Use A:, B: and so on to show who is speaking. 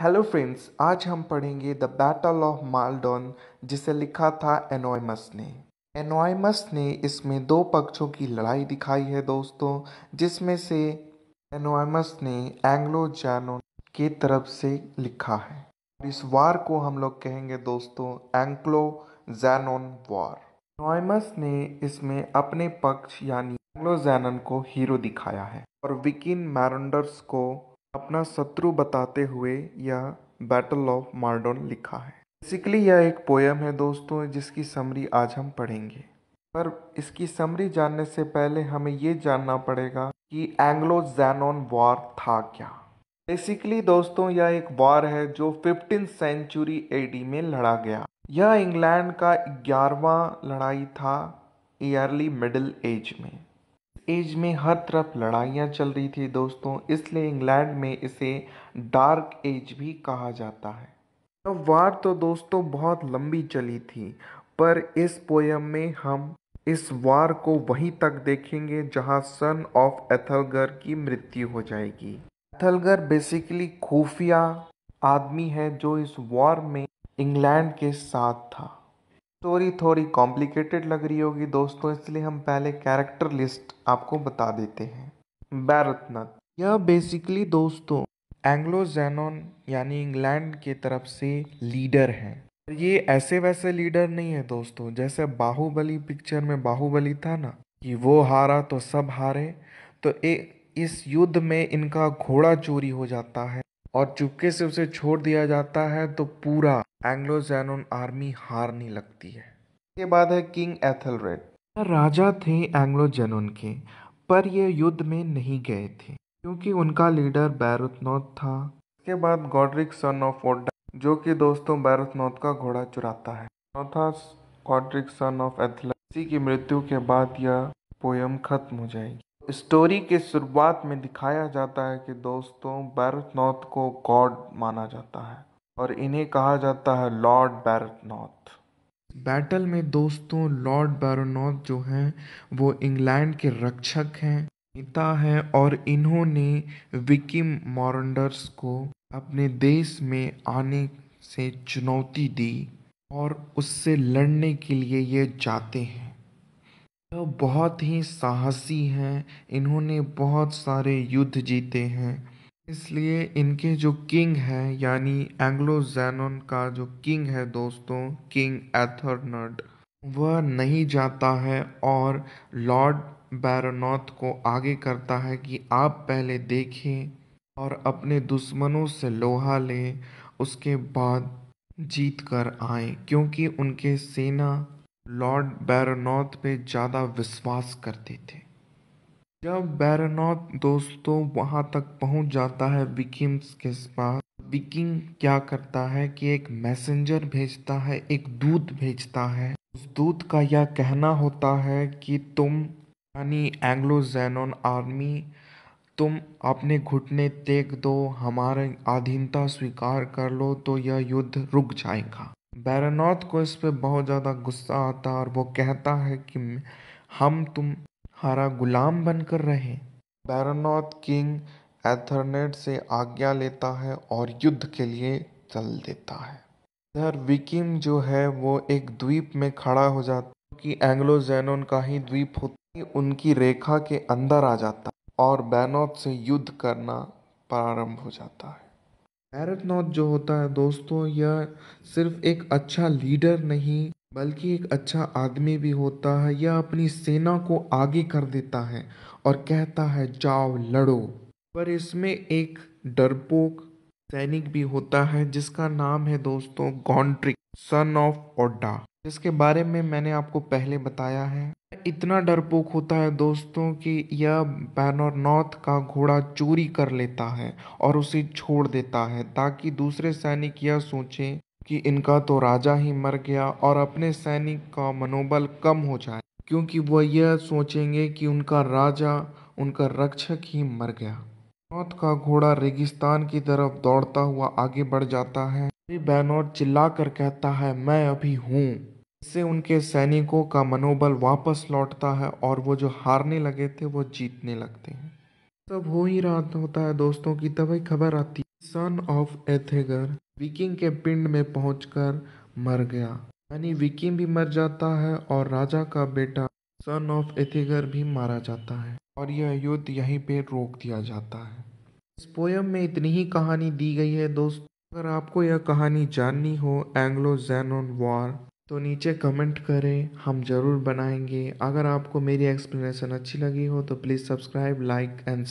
A: hello friends आज हम पढ़ेंगे द बैटल ऑफ मालडोन जिसे लिखा था एनोयमस ने एनोइमस ने इसमें दो पक्षों की लड़ाई दिखाई है दोस्तों जिसमें से एनोयमस ने एंग्लो जैनो की तरफ से लिखा है इस वार को हम लोग कहेंगे दोस्तों एंग्लो जैनोन वॉर एनोयमस ने इसमें अपने पक्ष यानी एंग्लो जैनन को हीरो दिखाया है और विकिन मैरंडर्स को अपना शत्रु बताते हुए यह बैटल ऑफ मार्डोन लिखा है बेसिकली यह एक पोयम है दोस्तों जिसकी समरी आज हम पढ़ेंगे पर इसकी समरी जानने से पहले हमें ये जानना पड़ेगा कि एंग्लो जैनोन वॉर था क्या बेसिकली दोस्तों यह एक वॉर है जो फिफ्टीन सेंचुरी एडी में लड़ा गया यह इंग्लैंड का ग्यारहवा लड़ाई था ईयरली मिडिल एज में एज में हर तरफ लड़ाइयाँ चल रही थी दोस्तों इसलिए इंग्लैंड में इसे डार्क एज भी कहा जाता है तो वार तो दोस्तों बहुत लंबी चली थी पर इस पोयम में हम इस वार को वहीं तक देखेंगे जहां सन ऑफ एथलगर की मृत्यु हो जाएगी एथलगर बेसिकली खुफिया आदमी है जो इस वॉर में इंग्लैंड के साथ था स्टोरी थोड़ी कॉम्प्लिकेटेड लग रही होगी दोस्तों इसलिए हम पहले कैरेक्टर लिस्ट आपको बता देते हैं बैरतनाथ यह बेसिकली दोस्तों एंग्लो जेनोन यानी इंग्लैंड के तरफ से लीडर हैं ये ऐसे वैसे लीडर नहीं है दोस्तों जैसे बाहुबली पिक्चर में बाहुबली था ना कि वो हारा तो सब हारे तो ए, इस युद्ध में इनका घोड़ा चोरी हो जाता है और चुपके से उसे छोड़ दिया जाता है तो पूरा एंग्लो जैनोन आर्मी हारने लगती है इसके बाद है किंग एथलरेड राजा थे एंग्लो जैनोन के पर ये युद्ध में नहीं गए थे क्योंकि उनका लीडर बैरुथनोत था इसके बाद गॉडरिक सन ऑफ ओडा जो कि दोस्तों बैरुथनोथ का घोड़ा चुराता है चौथा गॉडरिक सन ऑफ एथलर की मृत्यु के बाद यह पोयम खत्म हो जाएगी स्टोरी के शुरुआत में दिखाया जाता है कि दोस्तों बैरथनॉथ को गॉड माना जाता है और इन्हें कहा जाता है लॉर्ड बैरथनॉथ बैटल में दोस्तों लॉर्ड बैरोनॉथ जो हैं वो इंग्लैंड के रक्षक हैं नेता हैं और इन्होंने विकी मॉरेंडर्स को अपने देश में आने से चुनौती दी और उससे लड़ने के लिए ये जाते हैं वह तो बहुत ही साहसी हैं इन्होंने बहुत सारे युद्ध जीते हैं इसलिए इनके जो किंग हैं यानी एंग्लो जैनोन का जो किंग है दोस्तों किंग एथरनट वह नहीं जाता है और लॉर्ड बैरोनॉथ को आगे करता है कि आप पहले देखें और अपने दुश्मनों से लोहा लें उसके बाद जीत कर आए क्योंकि उनके सेना लॉर्ड बैरनौत पे ज़्यादा विश्वास करते थे जब बैरनौत दोस्तों वहाँ तक पहुँच जाता है विकिम्स के पास विकिंग क्या करता है कि एक मैसेंजर भेजता है एक दूत भेजता है उस दूत का यह कहना होता है कि तुम यानी एंग्लो जैनॉन आर्मी तुम अपने घुटने टेक दो हमारे अधीनता स्वीकार कर लो तो यह युद्ध रुक जाएगा बैरनौत को इस पर बहुत ज़्यादा गुस्सा आता है और वो कहता है कि हम तुम हरा गुलाम बनकर रहे बैरनौत किंग एथरनेट से आज्ञा लेता है और युद्ध के लिए चल देता है इधर विकिम जो है वो एक द्वीप में खड़ा हो जाता कि एंग्लो जैनोन का ही द्वीप होती उनकी रेखा के अंदर आ जाता और बैनौत से युद्ध करना प्रारंभ हो जाता है भरतनाट्यम जो होता है दोस्तों यह सिर्फ एक अच्छा लीडर नहीं बल्कि एक अच्छा आदमी भी होता है यह अपनी सेना को आगे कर देता है और कहता है जाओ लड़ो पर इसमें एक डरपोक सैनिक भी होता है जिसका नाम है दोस्तों गॉन्ट्रिक सन ऑफ ओडा जिसके बारे में मैंने आपको पहले बताया है इतना डरपोक होता है दोस्तों कि यह नॉर्थ का घोड़ा चोरी कर लेता है और उसे छोड़ देता है ताकि दूसरे सैनिक यह सोचें कि इनका तो राजा ही मर गया और अपने सैनिक का मनोबल कम हो जाए क्योंकि वह यह सोचेंगे कि उनका राजा उनका रक्षक ही मर गया नॉर्थ का घोड़ा रेगिस्तान की तरफ दौड़ता हुआ आगे बढ़ जाता है बैनोर चिल्ला कर कहता है मैं अभी हूँ इससे उनके सैनिकों का मनोबल वापस लौटता है और वो जो हारने लगे थे वो जीतने लगते हैं सब हो ही रहा होता है दोस्तों की तभी खबर आती सन ऑफ एथेगर विकिंग के पिंड में पहुंचकर मर गया यानी विकिंग भी मर जाता है और राजा का बेटा सन ऑफ एथेगर भी मारा जाता है और यह युद्ध यहीं पे रोक दिया जाता है इस पोयम में इतनी ही कहानी दी गई है दोस्तों अगर आपको यह कहानी जाननी हो एंग्लो जैनोन वॉर तो नीचे कमेंट करें हम ज़रूर बनाएंगे अगर आपको मेरी एक्सप्लेनेशन अच्छी लगी हो तो प्लीज़ सब्सक्राइब लाइक एंड